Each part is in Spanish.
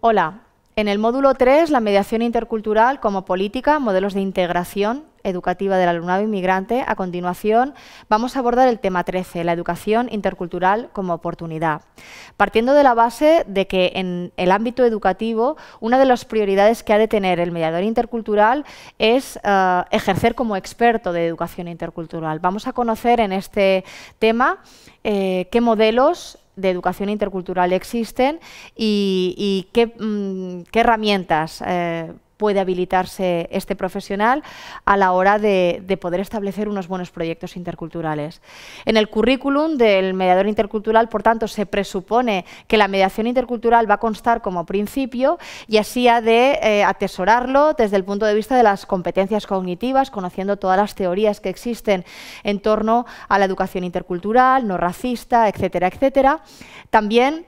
Hola, en el módulo 3, la mediación intercultural como política, modelos de integración educativa del alumnado inmigrante, a continuación vamos a abordar el tema 13, la educación intercultural como oportunidad. Partiendo de la base de que en el ámbito educativo una de las prioridades que ha de tener el mediador intercultural es eh, ejercer como experto de educación intercultural. Vamos a conocer en este tema eh, qué modelos de educación intercultural existen y, mm, qué, herramientas eh, puede habilitarse este profesional a la hora de, poder establecer unos buenos proyectos interculturales. En el currículum del mediador intercultural, por tanto, se presupone que la mediación intercultural va a constar como principio y así ha de eh, atesorarlo desde el punto de vista de las competencias cognitivas, conociendo todas las teorías que existen en torno a la educación intercultural, no racista, etcétera, etcétera. También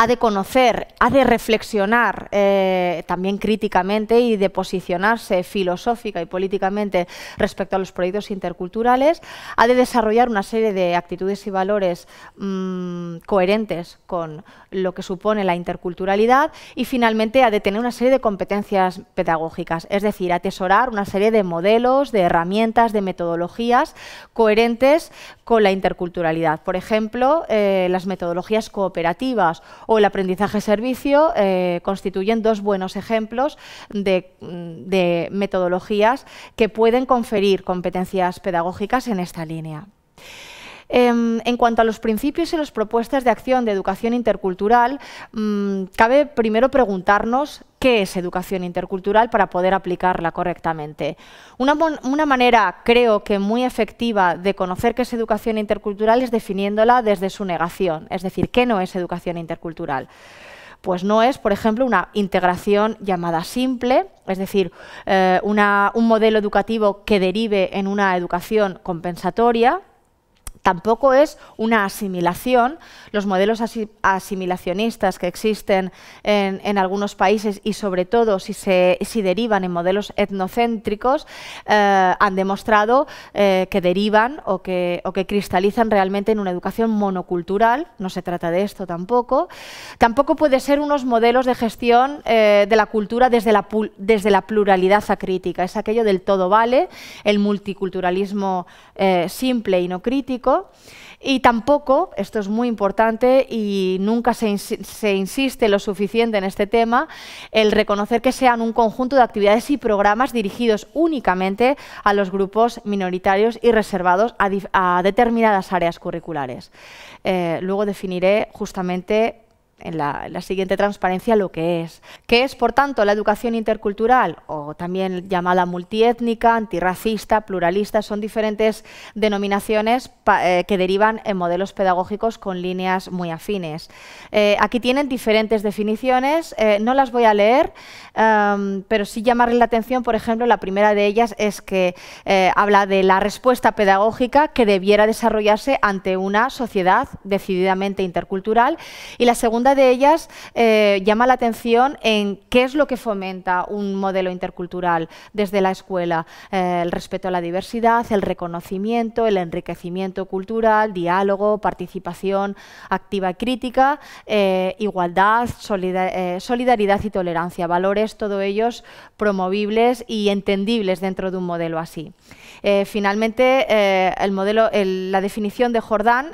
ha de conocer, ha de reflexionar eh, también críticamente y de posicionarse filosófica y políticamente respecto a los proyectos interculturales, ha de desarrollar una serie de actitudes y valores mm, coherentes con lo que supone la interculturalidad y finalmente ha de tener una serie de competencias pedagógicas, es decir, atesorar una serie de modelos, de herramientas, de metodologías coherentes con la interculturalidad. Por ejemplo, eh, las metodologías cooperativas o el aprendizaje-servicio eh, constituyen dos buenos ejemplos mm, de metodologías que pueden conferir competencias pedagógicas en esta línea. Em, en cuanto a los principios y las propuestas de acción de educación intercultural, mm, cabe primero preguntarnos qué es educación intercultural para poder aplicarla correctamente. Una, manera, creo que muy efectiva, de conocer qué es educación intercultural es definiéndola desde su negación, es decir, qué no es educación intercultural. Pues no es, por ejemplo, una integración llamada simple, es decir, eh, un modelo educativo que derive en una educación compensatoria, Tampoco es una asimilación. Los modelos asimilacionistas que existen en, algunos países y sobre todo si derivan en modelos etnocéntricos eh, han demostrado eh, que derivan o que, cristalizan realmente en una educación monocultural. No se trata de esto tampoco. Tampoco puede ser unos modelos de gestión eh, de la cultura desde la, desde la pluralidad acrítica. Es aquello del todo vale, el multiculturalismo simple y no crítico y tampoco, esto es muy importante y nunca se, insiste lo suficiente en este tema, el reconocer que sean un conjunto de actividades y programas dirigidos únicamente a los grupos minoritarios y reservados a, determinadas áreas curriculares. Eh, luego definiré justamente en la, siguiente transparencia lo que es. ¿Qué es, por tanto, la educación intercultural o también llamada multiétnica, antirracista, pluralista? Son diferentes denominaciones eh, que derivan en modelos pedagógicos con líneas muy afines. Eh, aquí tienen diferentes definiciones, eh, no las voy a leer, em, pero sí llamarle la atención, por ejemplo, la primera de ellas es que habla de la respuesta pedagógica que debiera desarrollarse ante una sociedad decididamente intercultural y la segunda de ellas eh, llama la atención en qué es lo que fomenta un modelo intercultural desde la escuela, eh, el respeto a la diversidad, el reconocimiento, el enriquecimiento cultural, diálogo, participación activa y crítica, eh, igualdad, solidaridad y tolerancia, valores, todo ellos promovibles y entendibles dentro de un modelo así. finalmente, el modelo, la definición de Jordán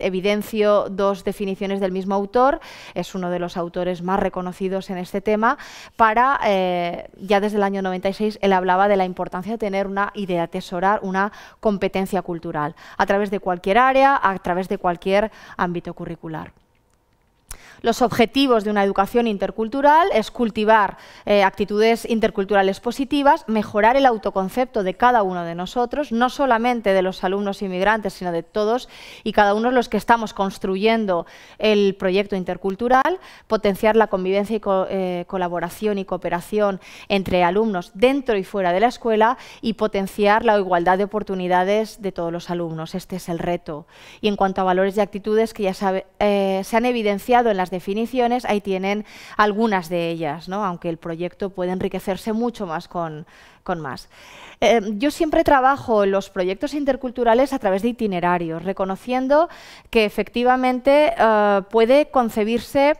evidencio dos definiciones del mismo autor, es uno de los autores más reconocidos en este tema, para, eh, ya desde el año 96, él hablaba de la importancia de tener una idea de atesorar una competencia cultural, a través de cualquier área, a través de cualquier ámbito curricular. Los objetivos de una educación intercultural es cultivar eh, actitudes interculturales positivas, mejorar el autoconcepto de cada uno de nosotros, no solamente de los alumnos inmigrantes, sino de todos y cada uno de los que estamos construyendo el proyecto intercultural, potenciar la convivencia y eh, colaboración y cooperación entre alumnos dentro y fuera de la escuela y potenciar la igualdad de oportunidades de todos los alumnos. Este es el reto. Y en cuanto a valores y actitudes que ya eh, se han evidenciado en las definiciones, ahí tienen algunas de ellas, ¿no? aunque el proyecto puede enriquecerse mucho más con, más. Eh, yo siempre trabajo en los proyectos interculturales a través de itinerarios, reconociendo que efectivamente eh, puede concebirse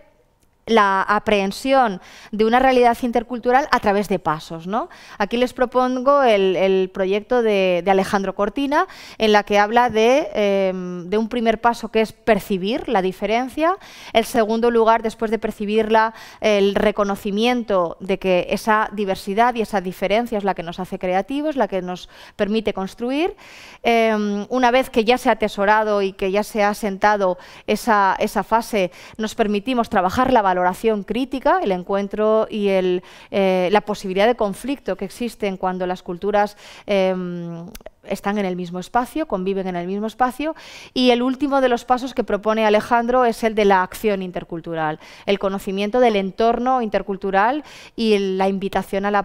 la aprehensión de una realidad intercultural a través de pasos. ¿no? Aquí les propongo el, proyecto de, Alejandro Cortina, en la que habla em, de, un primer paso que es percibir la diferencia, el segundo lugar, después de percibirla, el reconocimiento de que esa diversidad y esa diferencia es la que nos hace creativos, la que nos permite construir. Em, una vez que ya se ha atesorado y que ya se ha sentado esa, esa fase, nos permitimos trabajar la valoración valoración crítica, el encuentro y eh, la posibilidad de conflicto que existen cuando las culturas em, están en el mismo espacio, conviven en el mismo espacio. Y el último de los pasos que propone Alejandro es el de la acción intercultural, el conocimiento del entorno intercultural y la invitación a la,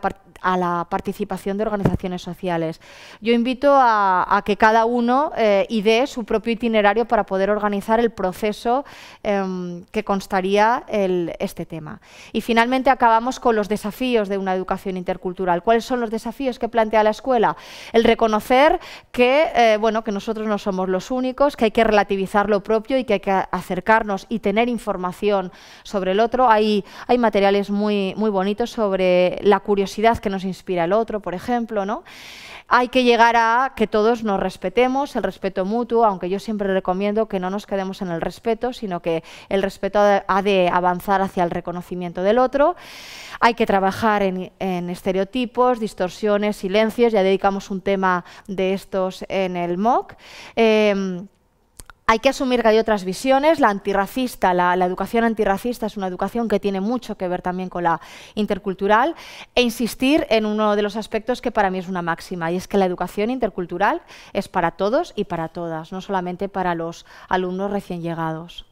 participación de organizaciones sociales. Yo invito a, que cada uno eh, idee su propio itinerario para poder organizar el proceso em, que constaría este tema. Y finalmente acabamos con los desafíos de una educación intercultural. ¿Cuáles son los desafíos que plantea la escuela? El reconocer que, eh, bueno, que nosotros no somos los únicos, que hay que relativizar lo propio y que hay que acercarnos y tener información sobre el otro. Hay, hay materiales muy, muy bonitos sobre la curiosidad que nos inspira el otro, por ejemplo, ¿no? hay que llegar a que todos nos respetemos, el respeto mutuo, aunque yo siempre recomiendo que no nos quedemos en el respeto, sino que el respeto ha de avanzar hacia el reconocimiento del otro. Hay que trabajar en, estereotipos, distorsiones, silencios, ya dedicamos un tema de estos en el MOOC. Em, hay que asumir que hay otras visiones, la antirracista, la, educación antirracista es una educación que tiene mucho que ver también con la intercultural e insistir en uno de los aspectos que para mí es una máxima y es que la educación intercultural es para todos y para todas, no solamente para los alumnos recién llegados.